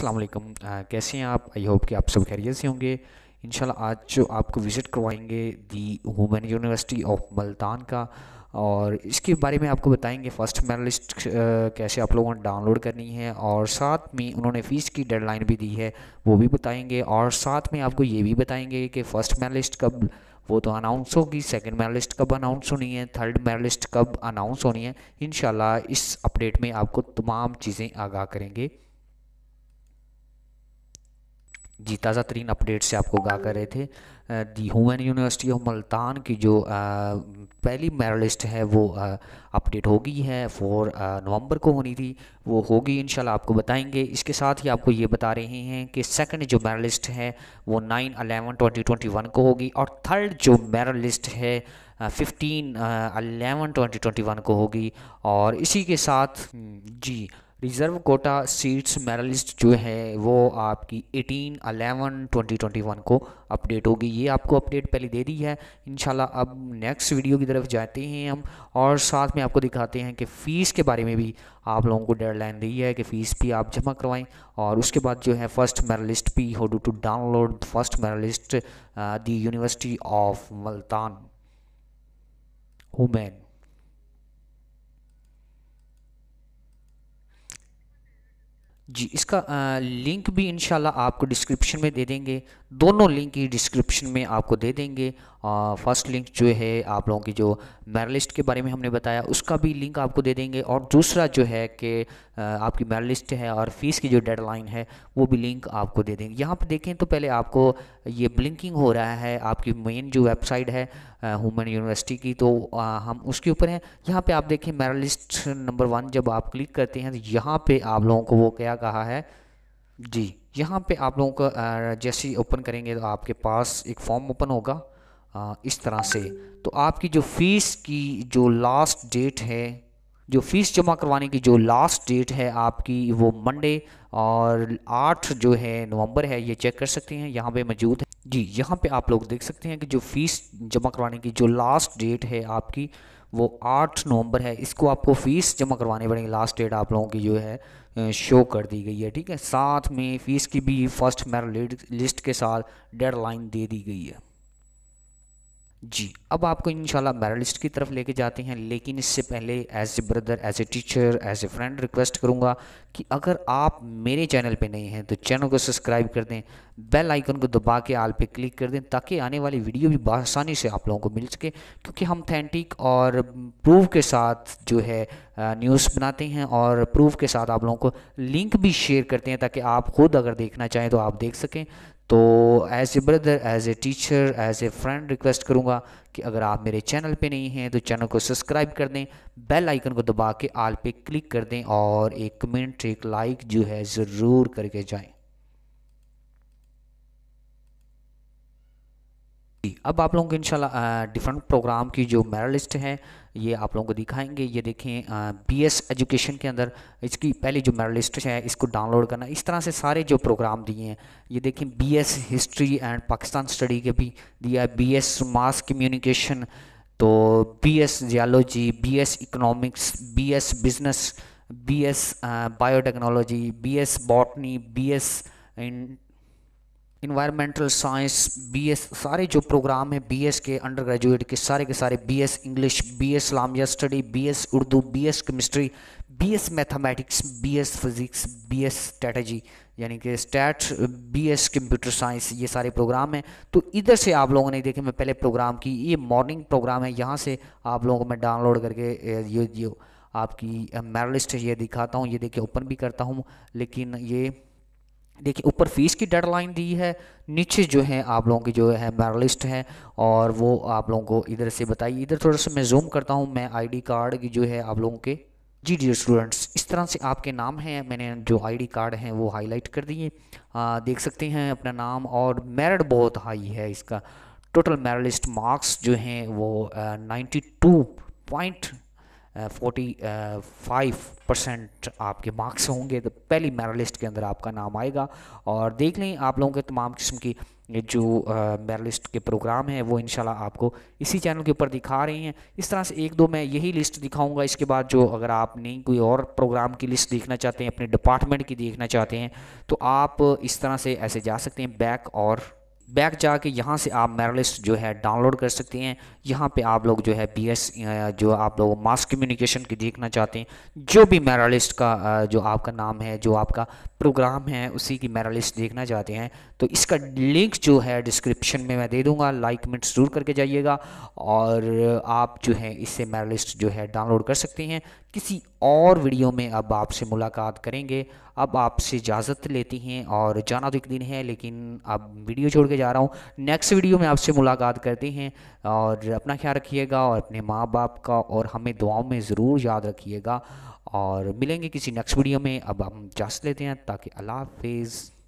अस्सलाम वालेकुम कैसे हैं आप आई होप कि आप सब खैरियत से होंगे इन आज जो आपको विज़िट करवाएंगे the women university of Multan का और इसके बारे में आपको बताएंगे फ़र्स्ट मेरा लिस्ट कैसे आप लोगों ने डाउनलोड करनी है और साथ में उन्होंने फ़ीस की डेडलाइन भी दी है वो भी बताएंगे और साथ में आपको ये भी बताएंगे कि फ़र्स्ट मेरा लिस्ट कब वो तो अनाउंस होगी सेकंड मेरा लिस्ट कब अनाउंस होनी है थर्ड मेरा लिस्ट कब अनाउंस होनी है इन इस अपडेट में आपको तमाम चीज़ें आगाह करेंगे जी ताज़ा तरीन अपडेट से आपको गा कर रहे थे the human university of Multan की जो आ, पहली मेरलिस्ट है वो अपडेट हो गई है फोर नवंबर को होनी थी वो होगी इन आपको बताएंगे इसके साथ ही आपको ये बता रहे हैं कि सेकंड जो मेरलिस्ट है वो nine eleven twenty twenty one को होगी और थर्ड जो मेरलिस्ट है fifteen eleven twenty twenty one को होगी और इसी के साथ हम्म, जी रिज़र्व कोटा सीट्स मेरलिस्ट जो है वो आपकी 18 अलेवन 2021 को अपडेट होगी ये आपको अपडेट पहले दे दी है इन अब नेक्स्ट वीडियो की तरफ जाते हैं हम और साथ में आपको दिखाते हैं कि फ़ीस के बारे में भी आप लोगों को डेडलाइन दी है कि फ़ीस भी आप जमा करवाएं और उसके बाद जो है फ़र्स्ट लिस्ट भी हो डू to download first list the university of Multan human जी इसका आ, लिंक भी इन आपको डिस्क्रिप्शन में दे देंगे दोनों लिंक ही डिस्क्रिप्शन में आपको दे देंगे फर्स्ट लिंक जो है आप लोगों की जो मेरिट लिस्ट के बारे में हमने बताया उसका भी लिंक आपको दे देंगे और दूसरा जो है कि आपकी मेरिट लिस्ट है और फीस की जो डेडलाइन है वो भी लिंक आपको दे देंगे यहाँ पर देखें तो पहले आपको ये ब्लिंकिंग हो रहा है आपकी मेन जो वेबसाइट है हुमन यूनिवर्सिटी की तो आ, हम उसके ऊपर हैं यहाँ पर आप देखें मेरा लिस्ट नंबर वन जब आप क्लिक करते हैं तो यहाँ पर आप लोगों को वो क्या कहा है जी यहाँ पे आप लोगों को जैसे ही ओपन करेंगे तो आपके पास एक फॉर्म ओपन होगा इस तरह से तो आपकी जो फ़ीस की जो लास्ट डेट है जो फ़ीस जमा करवाने की जो लास्ट डेट है आपकी वो मंडे और आठ जो है नवंबर है ये चेक कर सकते हैं यहाँ पे मौजूद है जी यहाँ पे आप लोग देख सकते हैं कि जो फ़ीस जमा करवाने की जो लास्ट डेट है आपकी वो आठ नवंबर है इसको आपको फ़ीस जमा करवाने पड़ेंगे लास्ट डेट आप लोगों की जो है शो कर दी गई है ठीक है साथ में फ़ीस की भी फर्स्ट मेरिट लिस्ट के साथ डेडलाइन दे दी गई है जी अब आपको इंशाल्लाह मेरलिस्ट की तरफ लेके जाते हैं लेकिन इससे पहले as a brother as a teacher as a friend request करूँगा कि अगर आप मेरे चैनल पे नहीं हैं तो चैनल को सब्सक्राइब कर दें बेल आइकन को दबा के आल पे क्लिक कर दें ताकि आने वाली वीडियो भी बसानी से आप लोगों को मिल सके क्योंकि हम थेंटिक और प्रूफ के साथ जो है न्यूज़ बनाते हैं और प्रूफ के साथ आप लोगों को लिंक भी शेयर करते हैं ताकि आप खुद अगर देखना चाहें तो आप देख सकें तो as a brother as a teacher as a friend request करूँगा कि अगर आप मेरे चैनल पे नहीं हैं तो चैनल को सब्सक्राइब कर दें बेल आइकन को दबा के आल पे क्लिक कर दें और एक कमेंट एक लाइक जो है ज़रूर करके जाएं अब आप लोगों को इंशाल्लाह डिफरेंट प्रोग्राम की जो मेरा लिस्ट है ये आप लोगों को दिखाएंगे ये देखें बी एस एजुकेशन के अंदर इसकी पहली जो मेरा लिस्ट है इसको डाउनलोड करना इस तरह से सारे जो प्रोग्राम दिए हैं ये देखें B S history and Pakistan study के भी दिया है बी एस मास कम्युनिकेशन तो B S geology B S economics B S business B S biotechnology B S botany B S in environmental science BS सारे जो प्रोग्राम हैं BS के under graduate के सारे के सारे BS English BS Islamia study BS Urdu BS chemistry BS mathematics BS physics BS strategy यानी कि स्टैट बीएस कंप्यूटर साइंस ये सारे प्रोग्राम हैं तो इधर से आप लोगों ने देखे मैं पहले प्रोग्राम की ये मॉर्निंग प्रोग्राम है यहाँ से आप लोगों को मैं डाउनलोड करके ये, आपकी मेरा लिस्ट ये दिखाता हूँ ये देखिए ओपन भी करता हूँ लेकिन ये देखिए ऊपर फीस की डेडलाइन दी है नीचे जो है आप लोगों की जो है मेरलिस्ट हैं और वो आप लोगों को इधर से बताइए इधर थोड़ा सा मैं जूम करता हूँ मैं आईडी कार्ड की जो है आप लोगों के जी डी स्टूडेंट्स इस तरह से आपके नाम हैं मैंने जो आईडी कार्ड हैं वो हाईलाइट कर दिए देख सकते हैं अपना नाम और मेरिट बहुत हाई है इसका टोटल मेरलिस्ट मार्क्स जो हैं वो ninety two point forty five percent आपके मार्क्स होंगे तो पहली मेरा लिस्ट के अंदर आपका नाम आएगा और देख लें आप लोगों के तमाम किस्म की जो मेरा लिस्ट के प्रोग्राम हैं वो इनशाला आपको इसी चैनल के ऊपर दिखा रही हैं इस तरह से एक दो मैं यही लिस्ट दिखाऊंगा इसके बाद जो अगर आप नहीं कोई और प्रोग्राम की लिस्ट देखना चाहते हैं अपने डिपार्टमेंट की देखना चाहते हैं तो आप इस तरह से ऐसे जा सकते हैं बैक और बैक जाके यहाँ से आप मेरालिस्ट जो है डाउनलोड कर सकते हैं यहाँ पे आप लोग जो है पीएस जो आप लोग मास कम्युनिकेशन की देखना चाहते हैं जो भी मेरालिस्ट का जो आपका नाम है जो आपका प्रोग्राम है उसी की मेरालिस्ट देखना चाहते हैं तो इसका लिंक जो है डिस्क्रिप्शन में मैं दे दूँगा लाइक मिनट ज़रूर करके जाइएगा और आप जो है इससे मेरालिस्ट जो है डाउनलोड कर सकते हैं किसी और वीडियो में अब आपसे मुलाकात करेंगे अब आपसे इजाज़त लेती हैं और जाना तो एक दिन है लेकिन अब वीडियो छोड़ के जा रहा हूँ नेक्स्ट वीडियो में आपसे मुलाकात करते हैं और अपना ख्याल रखिएगा और अपने माँ बाप का और हमें दुआओं में ज़रूर याद रखिएगा और मिलेंगे किसी नेक्स्ट वीडियो में अब हम इजाज़त लेते हैं ताकि अल्लाह हाफिज़